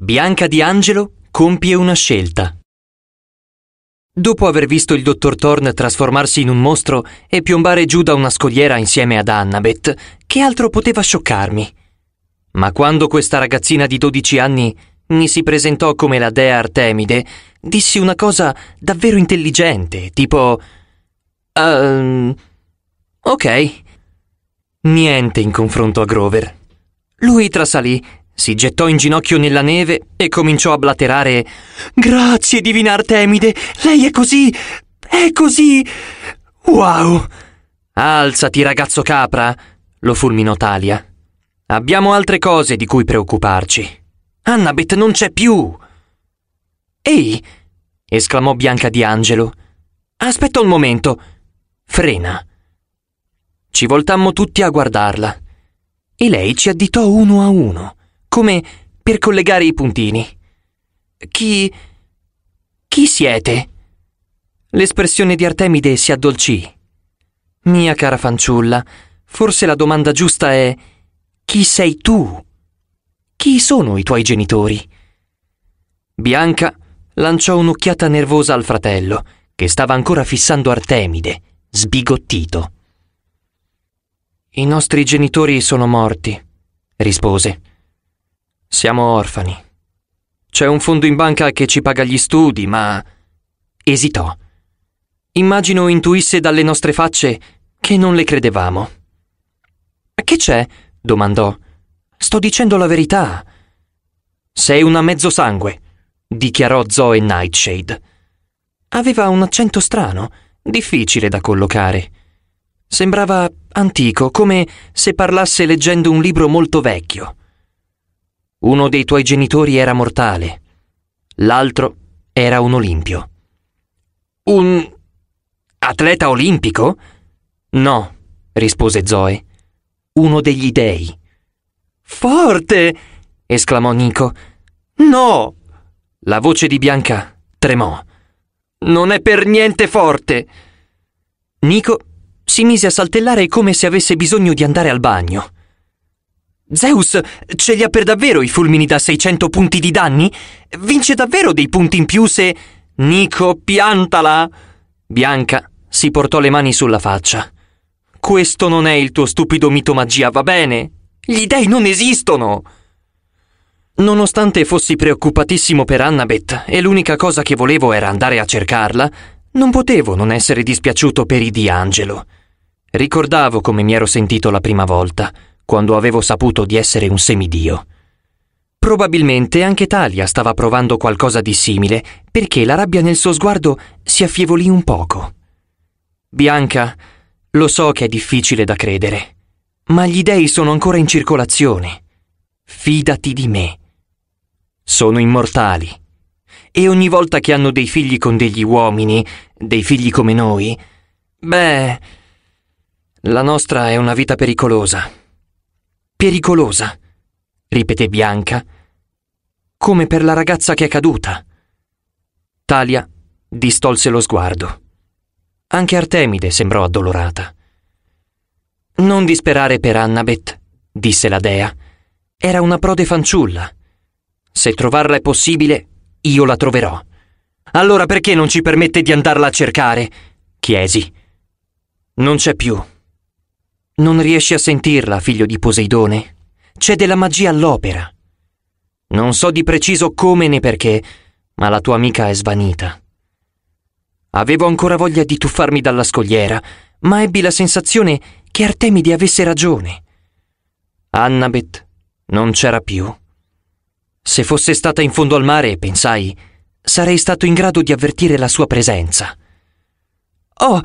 Bianca di Angelo compie una scelta. Dopo aver visto il dottor Thorn trasformarsi in un mostro e piombare giù da una scogliera insieme ad Annabeth, che altro poteva scioccarmi? Ma quando questa ragazzina di 12 anni mi si presentò come la dea Artemide, dissi una cosa davvero intelligente, tipo... Um, ok. Niente in confronto a Grover. Lui trasalì si gettò in ginocchio nella neve e cominciò a blaterare Grazie, divina Artemide, lei è così, è così. Wow! Alzati, ragazzo capra, lo fulminò Talia. Abbiamo altre cose di cui preoccuparci. Annabeth non c'è più. Ehi! esclamò Bianca di Angelo. Aspetta un momento. Frena. Ci voltammo tutti a guardarla. E lei ci additò uno a uno come per collegare i puntini. Chi... chi siete? L'espressione di Artemide si addolcì. Mia cara fanciulla, forse la domanda giusta è chi sei tu? Chi sono i tuoi genitori? Bianca lanciò un'occhiata nervosa al fratello, che stava ancora fissando Artemide, sbigottito. I nostri genitori sono morti, rispose. Siamo orfani. C'è un fondo in banca che ci paga gli studi, ma... esitò. Immagino intuisse dalle nostre facce che non le credevamo. Che c'è? domandò. Sto dicendo la verità. Sei una mezzosangue, dichiarò Zoe Nightshade. Aveva un accento strano, difficile da collocare. Sembrava antico, come se parlasse leggendo un libro molto vecchio. Uno dei tuoi genitori era mortale, l'altro era un Olimpio. Un atleta olimpico? No, rispose Zoe. Uno degli dei. Forte! esclamò Nico. No! La voce di Bianca tremò. Non è per niente forte! Nico si mise a saltellare come se avesse bisogno di andare al bagno. Zeus ce li ha per davvero i fulmini da 600 punti di danni? Vince davvero dei punti in più se... Nico, piantala! Bianca si portò le mani sulla faccia. Questo non è il tuo stupido mito magia, va bene? Gli dei non esistono! Nonostante fossi preoccupatissimo per Annabeth e l'unica cosa che volevo era andare a cercarla, non potevo non essere dispiaciuto per i Di Angelo. Ricordavo come mi ero sentito la prima volta, quando avevo saputo di essere un semidio. Probabilmente anche Talia stava provando qualcosa di simile, perché la rabbia nel suo sguardo si affievolì un poco. Bianca, lo so che è difficile da credere, ma gli dei sono ancora in circolazione. Fidati di me. Sono immortali. E ogni volta che hanno dei figli con degli uomini, dei figli come noi, beh, la nostra è una vita pericolosa pericolosa, ripeté Bianca, come per la ragazza che è caduta. Talia distolse lo sguardo. Anche Artemide sembrò addolorata. Non disperare per Annabeth, disse la dea. Era una prode fanciulla. Se trovarla è possibile, io la troverò. Allora perché non ci permette di andarla a cercare? chiesi. Non c'è più, non riesci a sentirla, figlio di Poseidone? C'è della magia all'opera. Non so di preciso come né perché, ma la tua amica è svanita. Avevo ancora voglia di tuffarmi dalla scogliera, ma ebbi la sensazione che Artemide avesse ragione. Annabeth non c'era più. Se fosse stata in fondo al mare, pensai, sarei stato in grado di avvertire la sua presenza. Oh,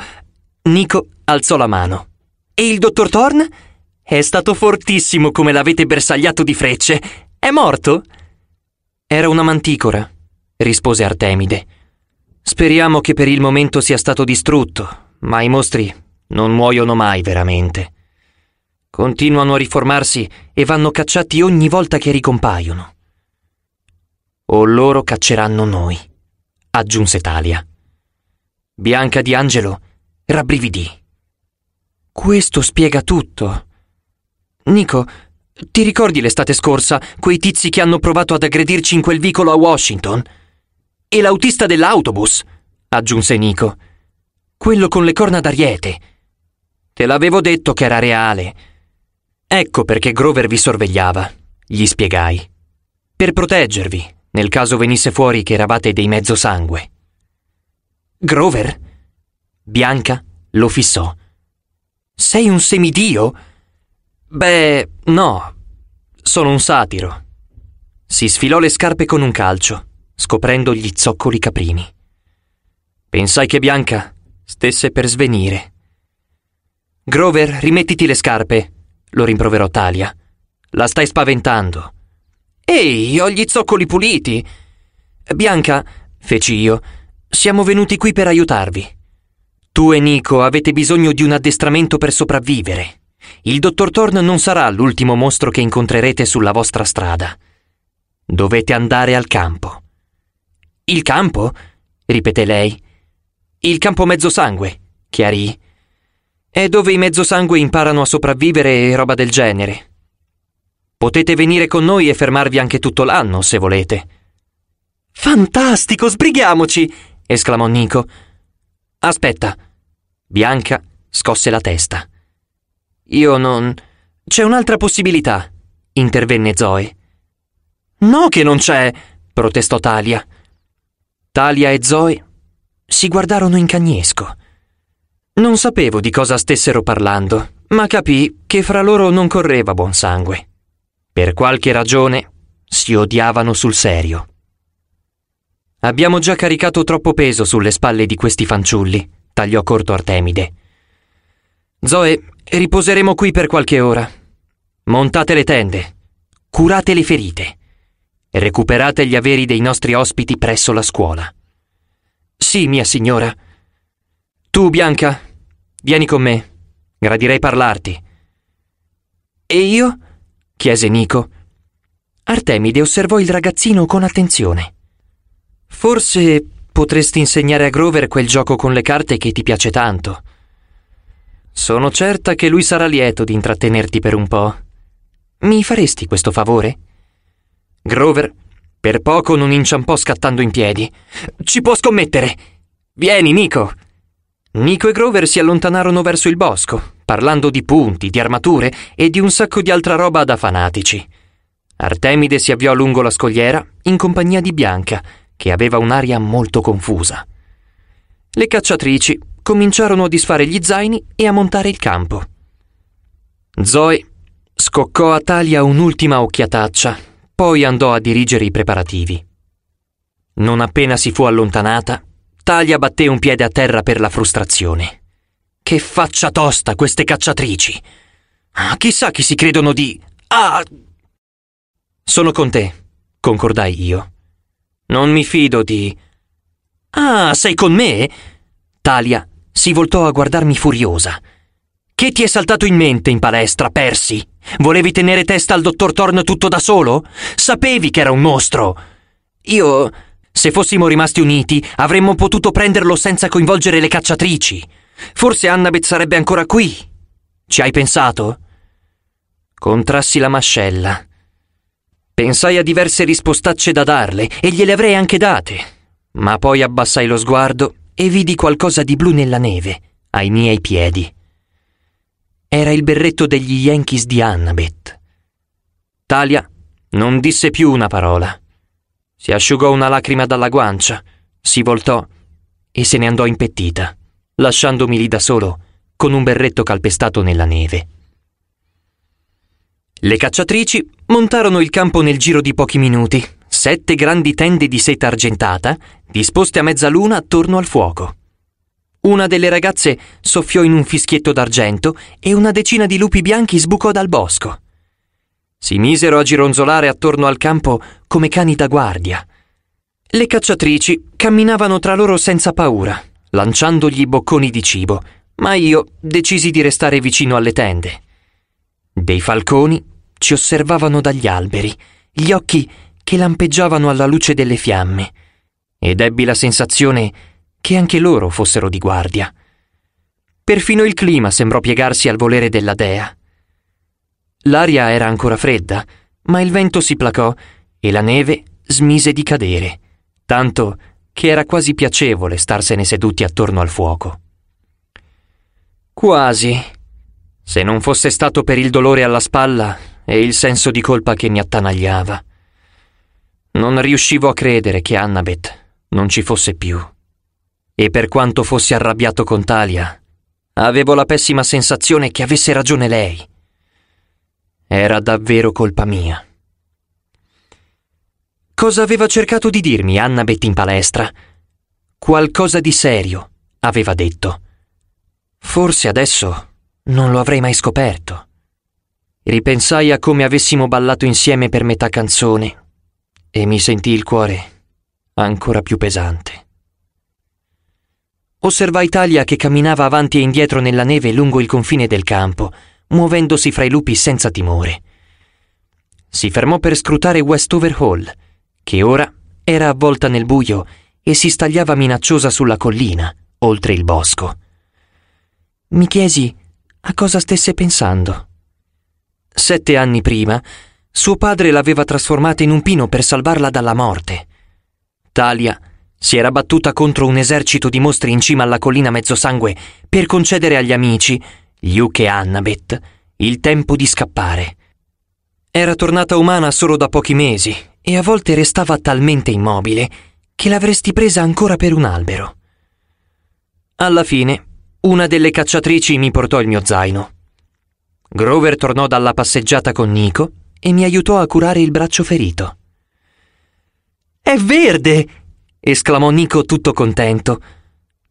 Nico alzò la mano. E il dottor Thorn? È stato fortissimo come l'avete bersagliato di frecce. È morto? Era una manticora, rispose Artemide. Speriamo che per il momento sia stato distrutto, ma i mostri non muoiono mai veramente. Continuano a riformarsi e vanno cacciati ogni volta che ricompaiono. O loro cacceranno noi, aggiunse Talia. Bianca di Angelo rabbrividì. Questo spiega tutto. Nico, ti ricordi l'estate scorsa quei tizi che hanno provato ad aggredirci in quel vicolo a Washington? E l'autista dell'autobus, aggiunse Nico. Quello con le corna d'ariete. Te l'avevo detto che era reale. Ecco perché Grover vi sorvegliava, gli spiegai. Per proteggervi, nel caso venisse fuori che eravate dei mezzo sangue. Grover? Bianca lo fissò sei un semidio? Beh, no. Sono un satiro. Si sfilò le scarpe con un calcio, scoprendo gli zoccoli caprini. Pensai che Bianca stesse per svenire. Grover, rimettiti le scarpe, lo rimproverò Talia. La stai spaventando. Ehi, ho gli zoccoli puliti. Bianca, feci io, siamo venuti qui per aiutarvi. Tu e Nico avete bisogno di un addestramento per sopravvivere. Il dottor Thorn non sarà l'ultimo mostro che incontrerete sulla vostra strada. Dovete andare al campo. Il campo? ripeté lei. Il campo mezzosangue, chiarì. È dove i mezzosangue imparano a sopravvivere e roba del genere. Potete venire con noi e fermarvi anche tutto l'anno, se volete. Fantastico, sbrighiamoci! esclamò Nico. Aspetta, Bianca scosse la testa. Io non... C'è un'altra possibilità, intervenne Zoe. No che non c'è, protestò Talia. Talia e Zoe si guardarono in cagnesco. Non sapevo di cosa stessero parlando, ma capì che fra loro non correva buon sangue. Per qualche ragione si odiavano sul serio. Abbiamo già caricato troppo peso sulle spalle di questi fanciulli, tagliò corto Artemide. Zoe, riposeremo qui per qualche ora. Montate le tende, curate le ferite, recuperate gli averi dei nostri ospiti presso la scuola. Sì, mia signora. Tu, Bianca, vieni con me. Gradirei parlarti. E io? chiese Nico. Artemide osservò il ragazzino con attenzione. Forse Potresti insegnare a Grover quel gioco con le carte che ti piace tanto. Sono certa che lui sarà lieto di intrattenerti per un po'. Mi faresti questo favore? Grover, per poco non inciampò scattando in piedi. Ci può scommettere! Vieni, Nico! Nico e Grover si allontanarono verso il bosco, parlando di punti, di armature e di un sacco di altra roba da fanatici. Artemide si avviò lungo la scogliera in compagnia di Bianca, che aveva un'aria molto confusa. Le cacciatrici cominciarono a disfare gli zaini e a montare il campo. Zoe scoccò a Talia un'ultima occhiataccia, poi andò a dirigere i preparativi. Non appena si fu allontanata, Talia batté un piede a terra per la frustrazione. Che faccia tosta queste cacciatrici! Ah, chissà chi si credono di... Ah! Sono con te, concordai io. Non mi fido di... Ah, sei con me? Talia si voltò a guardarmi furiosa. Che ti è saltato in mente in palestra, Persi? Volevi tenere testa al dottor Thorn tutto da solo? Sapevi che era un mostro! Io... Se fossimo rimasti uniti, avremmo potuto prenderlo senza coinvolgere le cacciatrici. Forse Annabeth sarebbe ancora qui. Ci hai pensato? Contrassi la mascella. Pensai a diverse rispostacce da darle e gliele avrei anche date, ma poi abbassai lo sguardo e vidi qualcosa di blu nella neve, ai miei piedi. Era il berretto degli Yankees di Annabeth. Talia non disse più una parola. Si asciugò una lacrima dalla guancia, si voltò e se ne andò impettita, lasciandomi lì da solo con un berretto calpestato nella neve. Le cacciatrici montarono il campo nel giro di pochi minuti, sette grandi tende di seta argentata, disposte a mezzaluna attorno al fuoco. Una delle ragazze soffiò in un fischietto d'argento e una decina di lupi bianchi sbucò dal bosco. Si misero a gironzolare attorno al campo come cani da guardia. Le cacciatrici camminavano tra loro senza paura, lanciandogli bocconi di cibo, ma io decisi di restare vicino alle tende. Dei falconi ci osservavano dagli alberi, gli occhi che lampeggiavano alla luce delle fiamme, ed ebbi la sensazione che anche loro fossero di guardia. Perfino il clima sembrò piegarsi al volere della dea. L'aria era ancora fredda, ma il vento si placò e la neve smise di cadere, tanto che era quasi piacevole starsene seduti attorno al fuoco. Quasi. Se non fosse stato per il dolore alla spalla, e il senso di colpa che mi attanagliava. Non riuscivo a credere che Annabeth non ci fosse più. E per quanto fossi arrabbiato con Talia, avevo la pessima sensazione che avesse ragione lei. Era davvero colpa mia. Cosa aveva cercato di dirmi Annabeth in palestra? Qualcosa di serio, aveva detto. Forse adesso non lo avrei mai scoperto. Ripensai a come avessimo ballato insieme per metà canzone e mi sentì il cuore ancora più pesante. Osservai Talia che camminava avanti e indietro nella neve lungo il confine del campo, muovendosi fra i lupi senza timore. Si fermò per scrutare Westover Hall, che ora era avvolta nel buio e si stagliava minacciosa sulla collina, oltre il bosco. Mi chiesi a cosa stesse pensando. Sette anni prima, suo padre l'aveva trasformata in un pino per salvarla dalla morte. Talia si era battuta contro un esercito di mostri in cima alla collina Mezzosangue per concedere agli amici, Luke e Annabeth, il tempo di scappare. Era tornata umana solo da pochi mesi e a volte restava talmente immobile che l'avresti presa ancora per un albero. Alla fine, una delle cacciatrici mi portò il mio zaino. Grover tornò dalla passeggiata con Nico e mi aiutò a curare il braccio ferito. È verde! esclamò Nico tutto contento.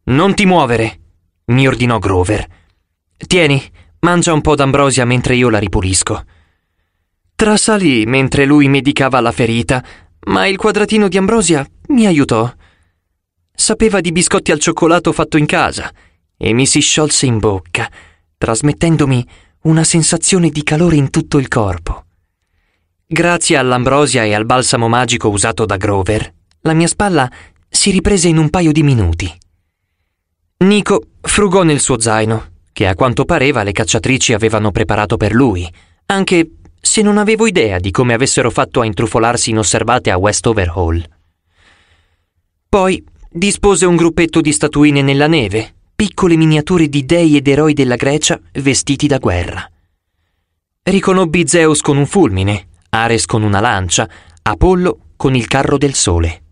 Non ti muovere, mi ordinò Grover. Tieni, mangia un po' d'ambrosia mentre io la ripulisco. Trasalì mentre lui medicava la ferita, ma il quadratino di ambrosia mi aiutò. Sapeva di biscotti al cioccolato fatto in casa e mi si sciolse in bocca, trasmettendomi una sensazione di calore in tutto il corpo. Grazie all'ambrosia e al balsamo magico usato da Grover, la mia spalla si riprese in un paio di minuti. Nico frugò nel suo zaino, che a quanto pareva le cacciatrici avevano preparato per lui, anche se non avevo idea di come avessero fatto a intrufolarsi inosservate a Westover Hall. Poi dispose un gruppetto di statuine nella neve, piccole miniature di dei ed eroi della Grecia vestiti da guerra. Riconobbi Zeus con un fulmine, Ares con una lancia, Apollo con il carro del sole.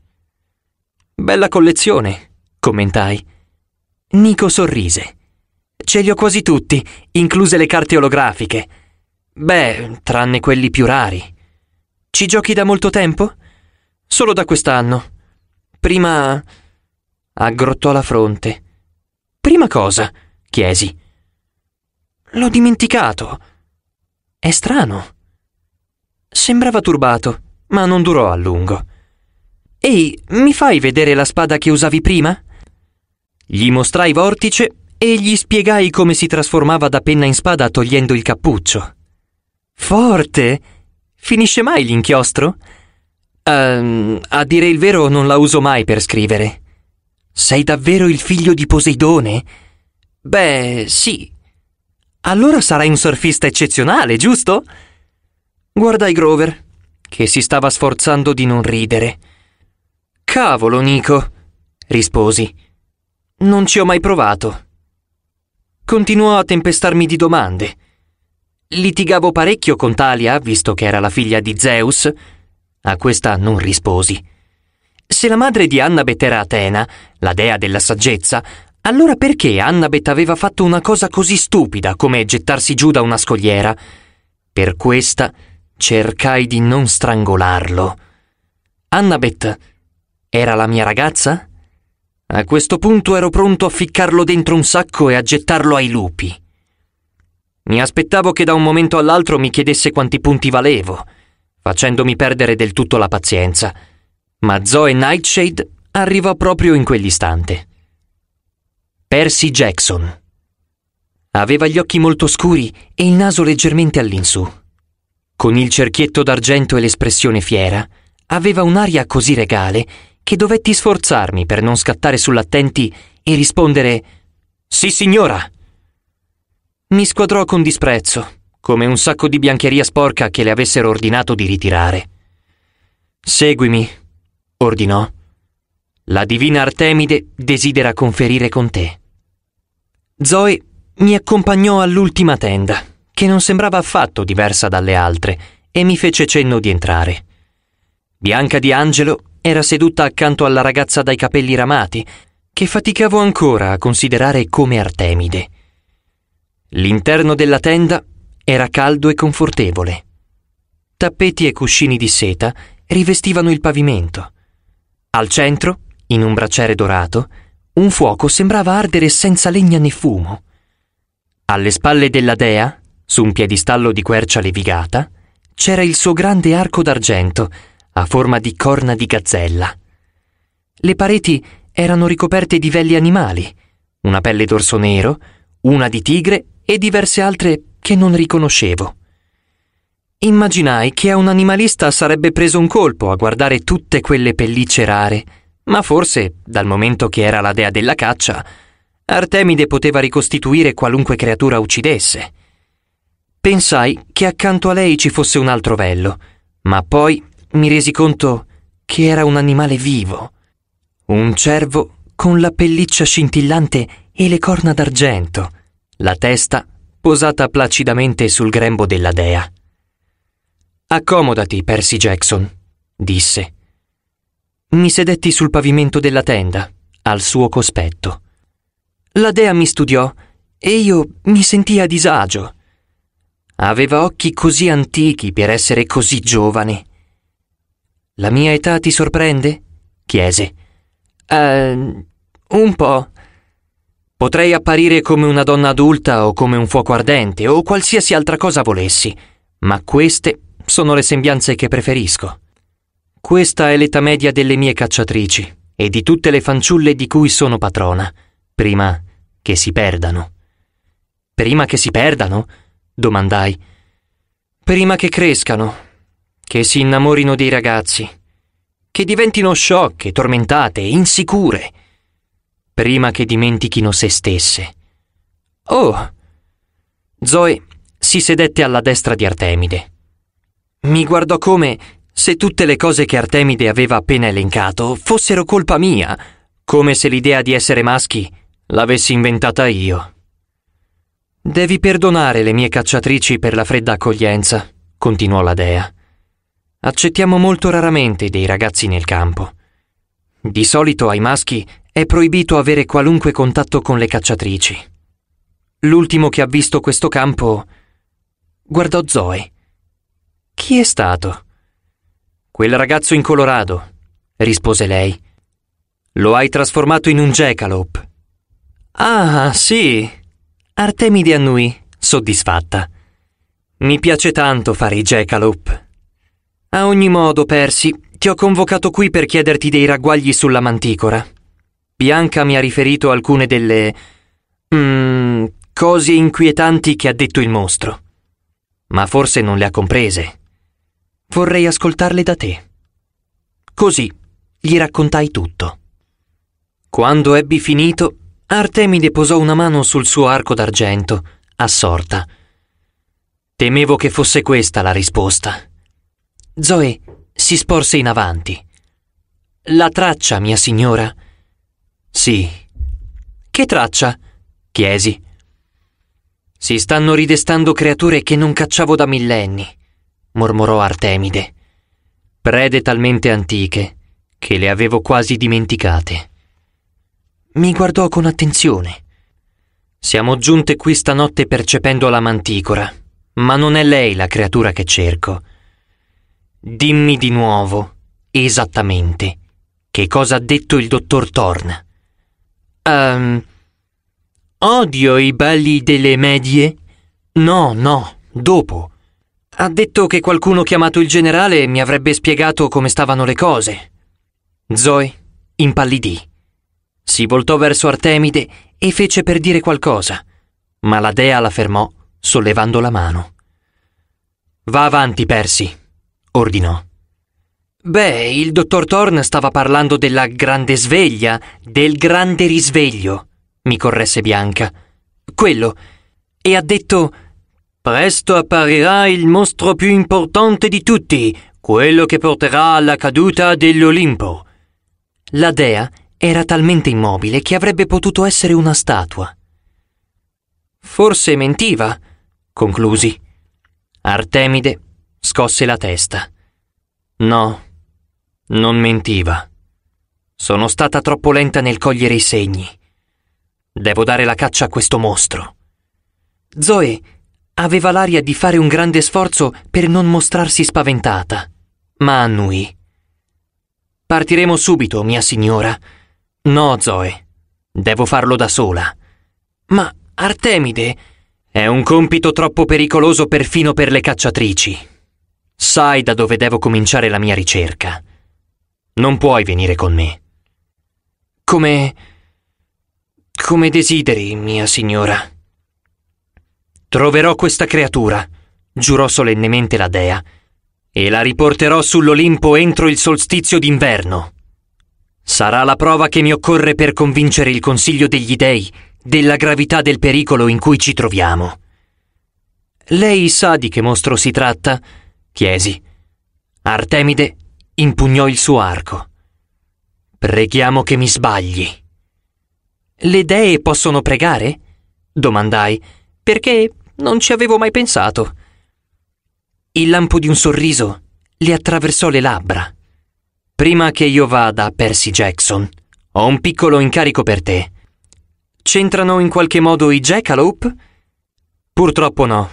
Bella collezione, commentai. Nico sorrise. Ce li ho quasi tutti, incluse le carte olografiche. Beh, tranne quelli più rari. Ci giochi da molto tempo? Solo da quest'anno. Prima... aggrottò la fronte. Prima cosa, chiesi. L'ho dimenticato. È strano. Sembrava turbato, ma non durò a lungo. Ehi, mi fai vedere la spada che usavi prima? Gli mostrai Vortice e gli spiegai come si trasformava da penna in spada togliendo il cappuccio. Forte! Finisce mai l'inchiostro? Uh, a dire il vero non la uso mai per scrivere. Sei davvero il figlio di Poseidone? Beh, sì. Allora sarai un surfista eccezionale, giusto? Guardai Grover, che si stava sforzando di non ridere. Cavolo, Nico, risposi. Non ci ho mai provato. Continuò a tempestarmi di domande. Litigavo parecchio con Talia, visto che era la figlia di Zeus. A questa non risposi se la madre di Annabeth era Atena, la dea della saggezza, allora perché Annabeth aveva fatto una cosa così stupida come gettarsi giù da una scogliera? Per questa cercai di non strangolarlo. Annabeth era la mia ragazza? A questo punto ero pronto a ficcarlo dentro un sacco e a gettarlo ai lupi. Mi aspettavo che da un momento all'altro mi chiedesse quanti punti valevo, facendomi perdere del tutto la pazienza ma Zoe Nightshade arrivò proprio in quell'istante. Percy Jackson. Aveva gli occhi molto scuri e il naso leggermente all'insù. Con il cerchietto d'argento e l'espressione fiera, aveva un'aria così regale che dovetti sforzarmi per non scattare sull'attenti e rispondere Sì, signora. Mi squadrò con disprezzo, come un sacco di biancheria sporca che le avessero ordinato di ritirare. Seguimi, ordinò, la divina Artemide desidera conferire con te. Zoe mi accompagnò all'ultima tenda, che non sembrava affatto diversa dalle altre, e mi fece cenno di entrare. Bianca di Angelo era seduta accanto alla ragazza dai capelli ramati, che faticavo ancora a considerare come Artemide. L'interno della tenda era caldo e confortevole. Tappeti e cuscini di seta rivestivano il pavimento. Al centro, in un braciere dorato, un fuoco sembrava ardere senza legna né fumo. Alle spalle della dea, su un piedistallo di quercia levigata, c'era il suo grande arco d'argento, a forma di corna di gazzella. Le pareti erano ricoperte di velli animali, una pelle d'orso nero, una di tigre e diverse altre che non riconoscevo. Immaginai che a un animalista sarebbe preso un colpo a guardare tutte quelle pellicce rare, ma forse, dal momento che era la dea della caccia, Artemide poteva ricostituire qualunque creatura uccidesse. Pensai che accanto a lei ci fosse un altro vello, ma poi mi resi conto che era un animale vivo, un cervo con la pelliccia scintillante e le corna d'argento, la testa posata placidamente sul grembo della dea. Accomodati, Percy Jackson, disse. Mi sedetti sul pavimento della tenda, al suo cospetto. La dea mi studiò e io mi sentii a disagio. Aveva occhi così antichi per essere così giovane. La mia età ti sorprende? chiese. Eh, un po'. Potrei apparire come una donna adulta o come un fuoco ardente o qualsiasi altra cosa volessi, ma queste sono le sembianze che preferisco. Questa è l'età media delle mie cacciatrici e di tutte le fanciulle di cui sono patrona, prima che si perdano. Prima che si perdano? domandai. Prima che crescano, che si innamorino dei ragazzi, che diventino sciocche, tormentate, insicure. Prima che dimentichino se stesse. Oh! Zoe si sedette alla destra di Artemide mi guardò come se tutte le cose che Artemide aveva appena elencato fossero colpa mia, come se l'idea di essere maschi l'avessi inventata io. Devi perdonare le mie cacciatrici per la fredda accoglienza, continuò la dea. Accettiamo molto raramente dei ragazzi nel campo. Di solito ai maschi è proibito avere qualunque contatto con le cacciatrici. L'ultimo che ha visto questo campo guardò Zoe chi è stato? Quel ragazzo in Colorado, rispose lei. Lo hai trasformato in un jackalope. Ah, sì. Artemide annui, soddisfatta. Mi piace tanto fare i jackalope. A ogni modo, Persi, ti ho convocato qui per chiederti dei ragguagli sulla manticora. Bianca mi ha riferito alcune delle... Mm, cose inquietanti che ha detto il mostro. Ma forse non le ha comprese. Vorrei ascoltarle da te. Così gli raccontai tutto. Quando ebbi finito, Artemide posò una mano sul suo arco d'argento, assorta. Temevo che fosse questa la risposta. Zoe si sporse in avanti. La traccia, mia signora? Sì. Che traccia? chiesi. Si stanno ridestando creature che non cacciavo da millenni mormorò Artemide. Prede talmente antiche che le avevo quasi dimenticate. Mi guardò con attenzione. Siamo giunte qui stanotte percependo la manticora, ma non è lei la creatura che cerco. Dimmi di nuovo, esattamente, che cosa ha detto il dottor Thorn. Um, odio i balli delle medie? No, no, dopo. Ha detto che qualcuno chiamato il generale mi avrebbe spiegato come stavano le cose. Zoe impallidì. Si voltò verso Artemide e fece per dire qualcosa, ma la dea la fermò sollevando la mano. Va avanti, Persi, ordinò. Beh, il dottor Thorn stava parlando della grande sveglia, del grande risveglio, mi corresse Bianca. Quello. E ha detto Presto apparirà il mostro più importante di tutti, quello che porterà alla caduta dell'Olimpo. La dea era talmente immobile che avrebbe potuto essere una statua. Forse mentiva, conclusi. Artemide scosse la testa. No, non mentiva. Sono stata troppo lenta nel cogliere i segni. Devo dare la caccia a questo mostro. Zoe aveva l'aria di fare un grande sforzo per non mostrarsi spaventata, ma annui. Partiremo subito, mia signora. No, Zoe, devo farlo da sola. Ma Artemide è un compito troppo pericoloso perfino per le cacciatrici. Sai da dove devo cominciare la mia ricerca. Non puoi venire con me. Come... come desideri, mia signora. Troverò questa creatura, giurò solennemente la dea, e la riporterò sull'Olimpo entro il solstizio d'inverno. Sarà la prova che mi occorre per convincere il Consiglio degli Dei della gravità del pericolo in cui ci troviamo. Lei sa di che mostro si tratta? chiesi. Artemide impugnò il suo arco. Preghiamo che mi sbagli. Le dee possono pregare? domandai, perché non ci avevo mai pensato. Il lampo di un sorriso le attraversò le labbra. Prima che io vada, Percy Jackson, ho un piccolo incarico per te. C'entrano in qualche modo i Jackalope? Purtroppo no.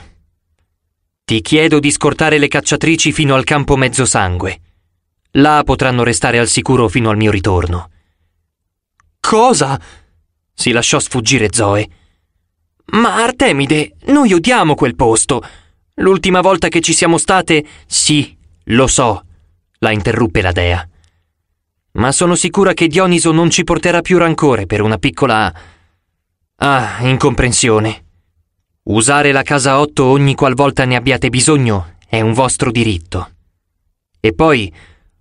Ti chiedo di scortare le cacciatrici fino al campo Mezzosangue. Là potranno restare al sicuro fino al mio ritorno. Cosa? si lasciò sfuggire Zoe. Ma Artemide, noi odiamo quel posto. L'ultima volta che ci siamo state... Sì, lo so, la interruppe la dea. Ma sono sicura che Dioniso non ci porterà più rancore per una piccola... Ah, incomprensione. Usare la casa otto ogni qualvolta ne abbiate bisogno è un vostro diritto. E poi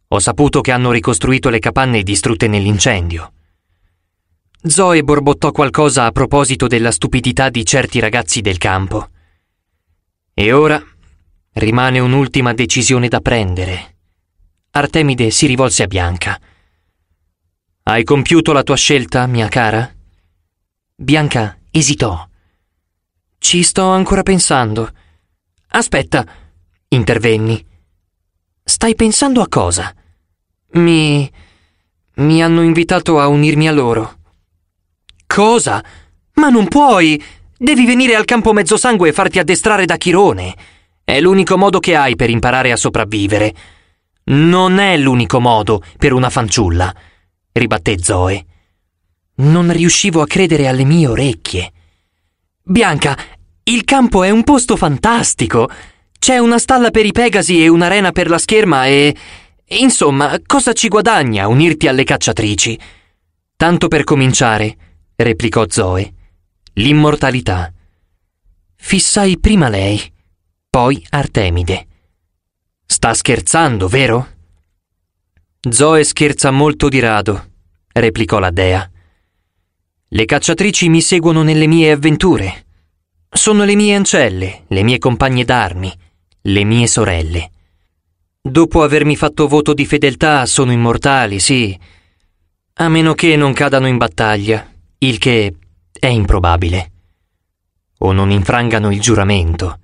ho saputo che hanno ricostruito le capanne distrutte nell'incendio. Zoe borbottò qualcosa a proposito della stupidità di certi ragazzi del campo. E ora rimane un'ultima decisione da prendere. Artemide si rivolse a Bianca. Hai compiuto la tua scelta, mia cara? Bianca esitò. Ci sto ancora pensando. Aspetta, intervenni. Stai pensando a cosa? Mi... mi hanno invitato a unirmi a loro. Cosa? Ma non puoi! Devi venire al campo mezzosangue e farti addestrare da Chirone. È l'unico modo che hai per imparare a sopravvivere. Non è l'unico modo per una fanciulla, ribatté Zoe. Non riuscivo a credere alle mie orecchie. Bianca, il campo è un posto fantastico. C'è una stalla per i Pegasi e un'arena per la scherma e... Insomma, cosa ci guadagna unirti alle cacciatrici? Tanto per cominciare, replicò Zoe. L'immortalità. Fissai prima lei, poi Artemide. Sta scherzando, vero? Zoe scherza molto di rado, replicò la dea. Le cacciatrici mi seguono nelle mie avventure. Sono le mie ancelle, le mie compagne d'armi, le mie sorelle. Dopo avermi fatto voto di fedeltà sono immortali, sì, a meno che non cadano in battaglia, il che è improbabile. O non infrangano il giuramento.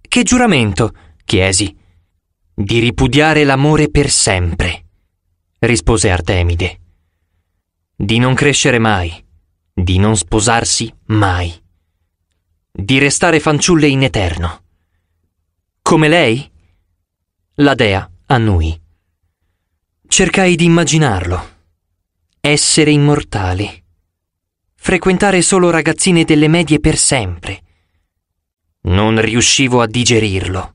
Che giuramento? chiesi. Di ripudiare l'amore per sempre, rispose Artemide. Di non crescere mai, di non sposarsi mai, di restare fanciulle in eterno. Come lei? La dea annui. Cercai di immaginarlo. Essere immortali frequentare solo ragazzine delle medie per sempre. Non riuscivo a digerirlo.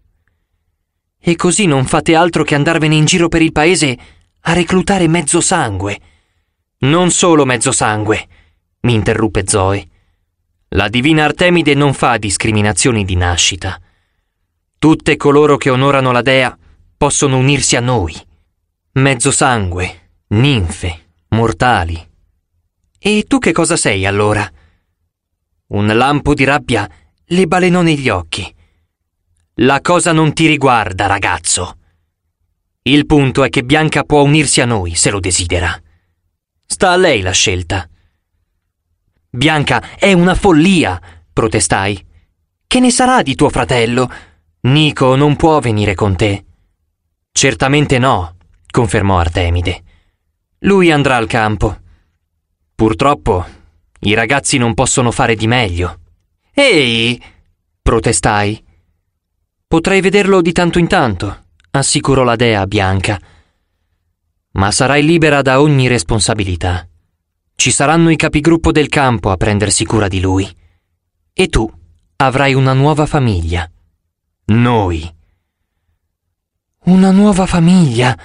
E così non fate altro che andarvene in giro per il paese a reclutare mezzo sangue. Non solo mezzo sangue, mi interruppe Zoe. La divina Artemide non fa discriminazioni di nascita. Tutte coloro che onorano la dea possono unirsi a noi. Mezzo sangue, ninfe, mortali, e tu che cosa sei allora? Un lampo di rabbia le balenò negli occhi. La cosa non ti riguarda, ragazzo. Il punto è che Bianca può unirsi a noi se lo desidera. Sta a lei la scelta. Bianca, è una follia, protestai. Che ne sarà di tuo fratello? Nico non può venire con te. Certamente no, confermò Artemide. Lui andrà al campo. Purtroppo, i ragazzi non possono fare di meglio. Ehi! protestai. Potrei vederlo di tanto in tanto, assicurò la dea bianca. Ma sarai libera da ogni responsabilità. Ci saranno i capigruppo del campo a prendersi cura di lui. E tu avrai una nuova famiglia. Noi. Una nuova famiglia,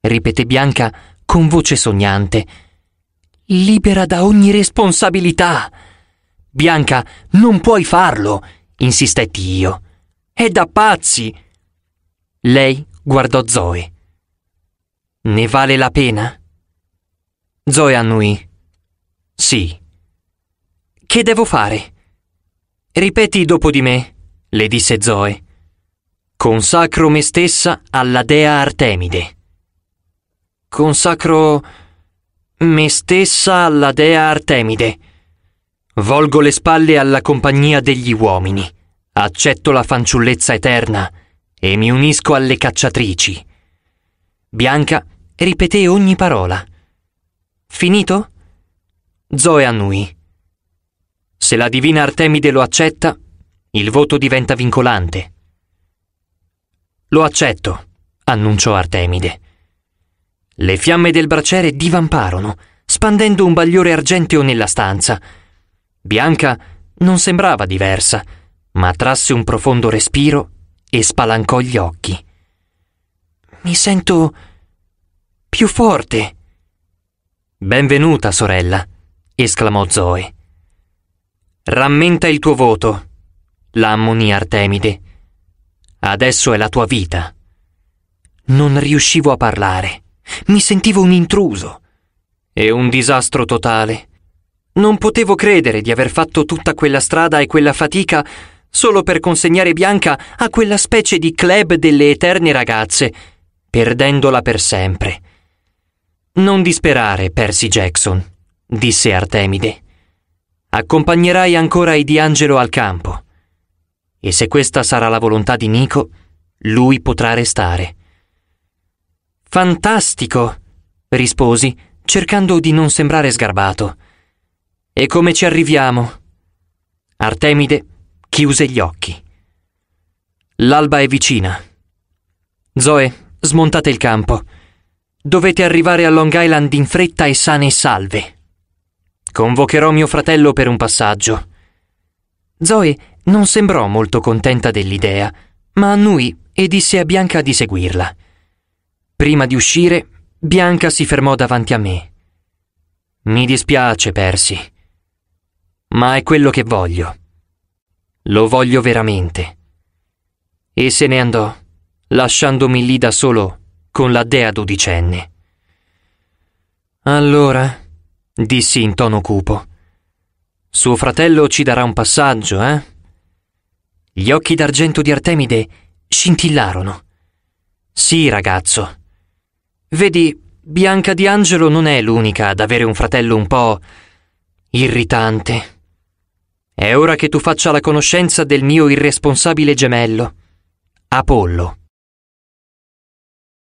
ripeté Bianca con voce sognante libera da ogni responsabilità. Bianca, non puoi farlo, insistetti io. È da pazzi. Lei guardò Zoe. Ne vale la pena? Zoe annuì. Sì. Che devo fare? Ripeti dopo di me, le disse Zoe. Consacro me stessa alla dea Artemide. Consacro Me stessa alla dea Artemide. Volgo le spalle alla compagnia degli uomini, accetto la fanciullezza eterna e mi unisco alle cacciatrici. Bianca ripeté ogni parola. Finito? Zoe annui. Se la divina Artemide lo accetta, il voto diventa vincolante. Lo accetto, annunciò Artemide. Le fiamme del braciere divamparono, spandendo un bagliore argenteo nella stanza. Bianca non sembrava diversa, ma trasse un profondo respiro e spalancò gli occhi. Mi sento più forte. Benvenuta, sorella, esclamò Zoe. Rammenta il tuo voto, la ammonì Artemide. Adesso è la tua vita. Non riuscivo a parlare. Mi sentivo un intruso e un disastro totale. Non potevo credere di aver fatto tutta quella strada e quella fatica solo per consegnare Bianca a quella specie di club delle eterne ragazze, perdendola per sempre. Non disperare, Percy Jackson, disse Artemide. Accompagnerai ancora i di Angelo al campo. E se questa sarà la volontà di Nico, lui potrà restare. Fantastico, risposi, cercando di non sembrare sgarbato. E come ci arriviamo? Artemide chiuse gli occhi. L'alba è vicina. Zoe, smontate il campo. Dovete arrivare a Long Island in fretta e sane e salve. Convocherò mio fratello per un passaggio. Zoe non sembrò molto contenta dell'idea, ma annui e disse a Bianca di seguirla. Prima di uscire, Bianca si fermò davanti a me. Mi dispiace, Persi, ma è quello che voglio. Lo voglio veramente. E se ne andò, lasciandomi lì da solo con la dea dodicenne. Allora, dissi in tono cupo, suo fratello ci darà un passaggio, eh? Gli occhi d'argento di Artemide scintillarono. Sì, ragazzo, Vedi, Bianca di Angelo non è l'unica ad avere un fratello un po' irritante. È ora che tu faccia la conoscenza del mio irresponsabile gemello, Apollo.